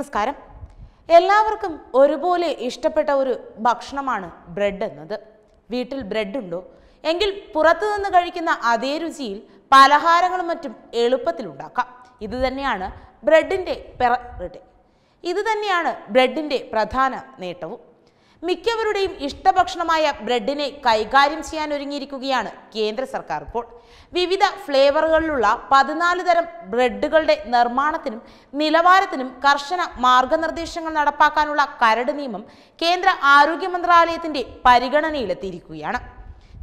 നമസ്കാരം എല്ലാവർക്കും ഒരുപോലെ ഇഷ്ടപ്പെട്ട ഒരു ഭക്ഷണമാണ് ബ്രെഡ് എന്നത് വീട്ടിൽ ബ്രെഡ് ഉണ്ടോ എങ്കിൽ പുറത്തു നിന്ന് കഴിക്കുന്ന അതേ രുചിയിൽ പലഹാരങ്ങളും മറ്റും എളുപ്പത്തിൽ ഉണ്ടാക്കാം ഇത് തന്നെയാണ് ബ്രെഡിൻ്റെ പെറ ഇത് തന്നെയാണ് ബ്രെഡിൻ്റെ പ്രധാന നേട്ടവും മിക്കവരുടെയും ഇഷ്ടഭക്ഷണമായ ബ്രെഡിനെ കൈകാര്യം ചെയ്യാൻ ഒരുങ്ങിയിരിക്കുകയാണ് കേന്ദ്ര സർക്കാർ ഇപ്പോൾ വിവിധ ഫ്ലേവറുകളിലുള്ള പതിനാല് തരം ബ്രെഡുകളുടെ നിർമ്മാണത്തിനും നിലവാരത്തിനും കർശന മാർഗനിർദ്ദേശങ്ങൾ നടപ്പാക്കാനുള്ള കരട് നിയമം കേന്ദ്ര ആരോഗ്യ മന്ത്രാലയത്തിന്റെ പരിഗണനയിലെത്തിയിരിക്കുകയാണ്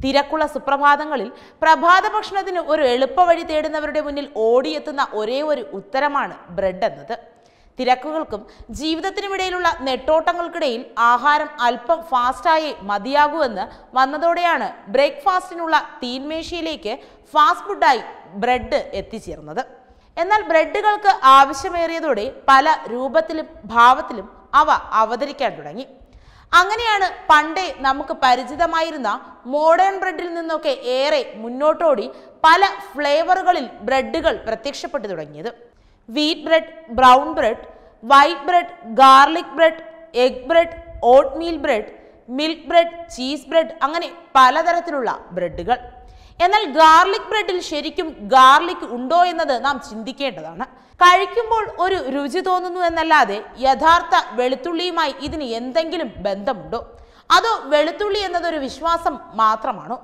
തിരക്കുള്ള സുപ്രഭാതങ്ങളിൽ പ്രഭാത ഭക്ഷണത്തിന് ഒരു എളുപ്പവഴി തേടുന്നവരുടെ മുന്നിൽ ഓടിയെത്തുന്ന ഒരേ ഒരു ഉത്തരമാണ് ബ്രെഡ് എന്നത് തിരക്കുകൾക്കും ജീവിതത്തിനുമിടയിലുള്ള നെട്ടോട്ടങ്ങൾക്കിടയിൽ ആഹാരം അല്പം ഫാസ്റ്റായി മതിയാകുമെന്ന് വന്നതോടെയാണ് ബ്രേക്ക്ഫാസ്റ്റിനുള്ള തീൻമേശയിലേക്ക് ഫാസ്റ്റ് ഫുഡായി ബ്രെഡ് എത്തിച്ചേർന്നത് എന്നാൽ ബ്രെഡുകൾക്ക് ആവശ്യമേറിയതോടെ പല രൂപത്തിലും ഭാവത്തിലും അവ അവതരിക്കാൻ തുടങ്ങി അങ്ങനെയാണ് പണ്ടേ നമുക്ക് പരിചിതമായിരുന്ന മോഡേൺ ബ്രെഡിൽ നിന്നൊക്കെ ഏറെ മുന്നോട്ടോടി പല ഫ്ലേവറുകളിൽ ബ്രെഡുകൾ പ്രത്യക്ഷപ്പെട്ടു തുടങ്ങിയത് wheat bread brown bread white bread garlic bread egg bread oatmeal bread milk bread cheese bread അങ്ങനെ പലതരത്തിലുള്ള ബ്രെഡുകൾ എന്നാൽ ഗാർലിക് ബ്രെഡിൽ ശരിക്കും ഗാർലിക് ഉണ്ടോ എന്നത് നാം ചിന്തിക്കേണ്ടതാണ് കഴിക്കുമ്പോൾ ഒരു രുചി തോന്നുന്നു എന്നല്ലാതെ യഥാർത്ഥ വെളുത്തുള്ളിയുമായി ഇതിന് എന്തെങ്കിലും ബന്ധമുണ്ടോ അതോ വെളുത്തുള്ളി എന്നതൊരു വിശ്വാസം മാത്രമാണോ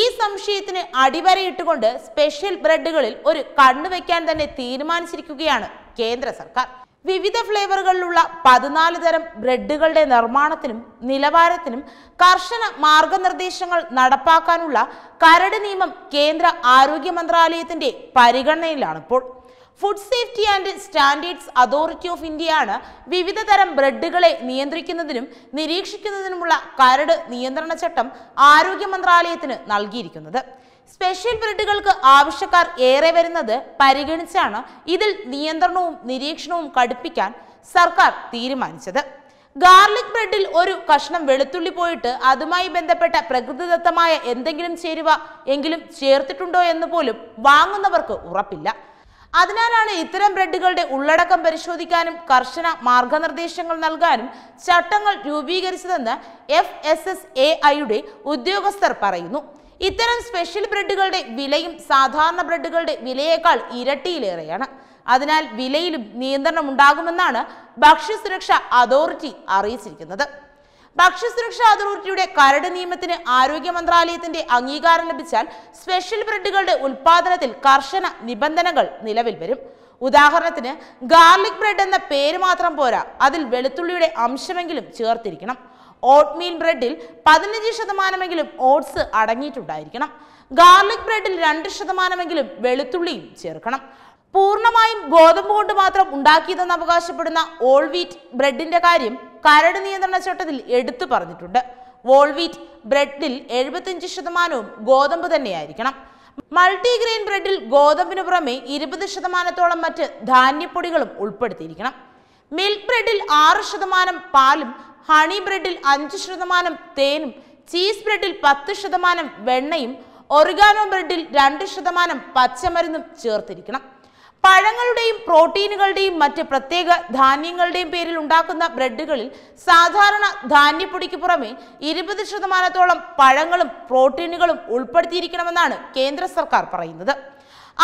ഈ സംശയത്തിന് അടിവരയിട്ടുകൊണ്ട് സ്പെഷ്യൽ ബ്രെഡുകളിൽ ഒരു കണ്ണുവെക്കാൻ തന്നെ തീരുമാനിച്ചിരിക്കുകയാണ് കേന്ദ്ര സർക്കാർ വിവിധ ഫ്ലേവറുകളിലുള്ള പതിനാല് തരം ബ്രെഡുകളുടെ നിർമ്മാണത്തിനും നിലവാരത്തിനും കർശന മാർഗനിർദ്ദേശങ്ങൾ നടപ്പാക്കാനുള്ള കരട് നിയമം കേന്ദ്ര ആരോഗ്യ മന്ത്രാലയത്തിന്റെ പരിഗണനയിലാണിപ്പോൾ food safety and standards authority of ആണ് വിവിധ തരം ബ്രെഡുകളെ നിയന്ത്രിക്കുന്നതിനും നിരീക്ഷിക്കുന്നതിനുമുള്ള കരട് നിയന്ത്രണ ചട്ടം ആരോഗ്യ മന്ത്രാലയത്തിന് നൽകിയിരിക്കുന്നത് സ്പെഷ്യൽ ബ്രെഡുകൾക്ക് ആവശ്യക്കാർ ഏറെ വരുന്നത് പരിഗണിച്ചാണ് ഇതിൽ നിയന്ത്രണവും നിരീക്ഷണവും കടുപ്പിക്കാൻ സർക്കാർ തീരുമാനിച്ചത് ഗാർലിക് ബ്രെഡിൽ ഒരു കഷ്ണം വെളുത്തുള്ളി പോയിട്ട് അതുമായി ബന്ധപ്പെട്ട പ്രകൃതിദത്തമായ എന്തെങ്കിലും ചേരുവ എങ്കിലും ചേർത്തിട്ടുണ്ടോ എന്ന് പോലും വാങ്ങുന്നവർക്ക് ഉറപ്പില്ല അതിനാലാണ് ഇത്തരം ബ്രെഡുകളുടെ ഉള്ളടക്കം പരിശോധിക്കാനും കർശന മാർഗനിർദ്ദേശങ്ങൾ നൽകാനും ചട്ടങ്ങൾ രൂപീകരിച്ചതെന്ന് എഫ് എസ് എസ് എ ഐയുടെ ഉദ്യോഗസ്ഥർ പറയുന്നു ഇത്തരം സ്പെഷ്യൽ ബ്രെഡുകളുടെ വിലയും സാധാരണ ബ്രെഡുകളുടെ വിലയേക്കാൾ ഇരട്ടിയിലേറെയാണ് അതിനാൽ വിലയിലും നിയന്ത്രണം ഉണ്ടാകുമെന്നാണ് ഭക്ഷ്യസുരക്ഷ അതോറിറ്റി അറിയിച്ചിരിക്കുന്നത് ഭക്ഷ്യസുരക്ഷാ അതോറിറ്റിയുടെ കരട് നിയമത്തിന് ആരോഗ്യ മന്ത്രാലയത്തിന്റെ അംഗീകാരം ലഭിച്ചാൽ സ്പെഷ്യൽ ബ്രെഡുകളുടെ ഉൽപാദനത്തിൽ കർശന നിബന്ധനകൾ നിലവിൽ വരും ഉദാഹരണത്തിന് ഗാർലിക് ബ്രെഡ് എന്ന പേര് മാത്രം പോരാ അതിൽ വെളുത്തുള്ളിയുടെ അംശമെങ്കിലും ചേർത്തിരിക്കണം ഓട്ട്മീൽ ബ്രെഡിൽ പതിനഞ്ച് ശതമാനമെങ്കിലും ഓട്സ് അടങ്ങിയിട്ടുണ്ടായിരിക്കണം ഗാർലിക് ബ്രെഡിൽ രണ്ട് ശതമാനമെങ്കിലും വെളുത്തുള്ളിയും ചേർക്കണം പൂർണ്ണമായും ഗോതമ്പ് കൊണ്ട് മാത്രം ഉണ്ടാക്കിയതെന്ന് അവകാശപ്പെടുന്ന ഓൾ വീറ്റ് ബ്രെഡിന്റെ കാര്യം കരട് നിയന്ത്രണ ചട്ടത്തിൽ എടുത്തു പറഞ്ഞിട്ടുണ്ട് വോൾവീറ്റ് ബ്രെഡിൽ എഴുപത്തിയഞ്ച് ശതമാനവും ഗോതമ്പ് തന്നെയായിരിക്കണം മൾട്ടിഗ്രെയിൻ ബ്രെഡിൽ ഗോതമ്പിനു പുറമെ ഇരുപത് ശതമാനത്തോളം മറ്റ് ധാന്യപ്പൊടികളും ഉൾപ്പെടുത്തിയിരിക്കണം മിൽക്ക് ബ്രെഡിൽ ആറ് ശതമാനം പാലും ഹണി ബ്രെഡിൽ അഞ്ച് ശതമാനം തേനും ചീസ് ബ്രെഡിൽ പത്ത് ശതമാനം വെണ്ണയും ഒറിഗാനോ ബ്രെഡിൽ രണ്ട് ശതമാനം പച്ചമരുന്നും ചേർത്തിരിക്കണം പഴങ്ങളുടെയും പ്രോട്ടീനുകളുടെയും മറ്റ് പ്രത്യേക ധാന്യങ്ങളുടെയും പേരിൽ ഉണ്ടാക്കുന്ന ബ്രെഡുകളിൽ സാധാരണ ധാന്യപ്പൊടിക്ക് പുറമെ ഇരുപത് ശതമാനത്തോളം പഴങ്ങളും പ്രോട്ടീനുകളും ഉൾപ്പെടുത്തിയിരിക്കണമെന്നാണ് കേന്ദ്ര സർക്കാർ പറയുന്നത്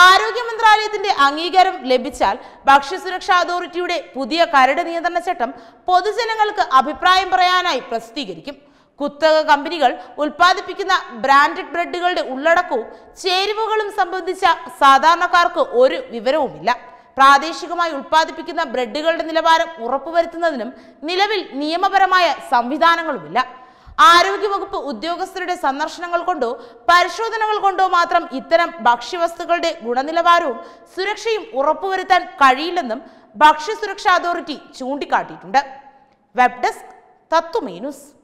ആരോഗ്യ മന്ത്രാലയത്തിന്റെ അംഗീകാരം ലഭിച്ചാൽ ഭക്ഷ്യസുരക്ഷാ അതോറിറ്റിയുടെ പുതിയ കരട് നിയന്ത്രണ ചട്ടം പൊതുജനങ്ങൾക്ക് അഭിപ്രായം പറയാനായി പ്രസിദ്ധീകരിക്കും കുത്തക കമ്പനികൾ ഉൽപ്പാദിപ്പിക്കുന്ന ബ്രാൻഡഡ് ബ്രെഡുകളുടെ ഉള്ളടക്കവും ചേരുവകളും സംബന്ധിച്ച സാധാരണക്കാർക്ക് ഒരു വിവരവുമില്ല പ്രാദേശികമായി ഉൽപ്പാദിപ്പിക്കുന്ന ബ്രെഡുകളുടെ നിലവാരം ഉറപ്പുവരുത്തുന്നതിനും നിലവിൽ നിയമപരമായ സംവിധാനങ്ങളുമില്ല ആരോഗ്യവകുപ്പ് ഉദ്യോഗസ്ഥരുടെ സന്ദർശനങ്ങൾ കൊണ്ടോ പരിശോധനകൾ കൊണ്ടോ മാത്രം ഇത്തരം ഭക്ഷ്യവസ്തുക്കളുടെ ഗുണനിലവാരവും സുരക്ഷയും ഉറപ്പുവരുത്താൻ കഴിയില്ലെന്നും ഭക്ഷ്യസുരക്ഷാ അതോറിറ്റി ചൂണ്ടിക്കാട്ടിയിട്ടുണ്ട് വെബ് ഡെസ്ക് തത്വമേ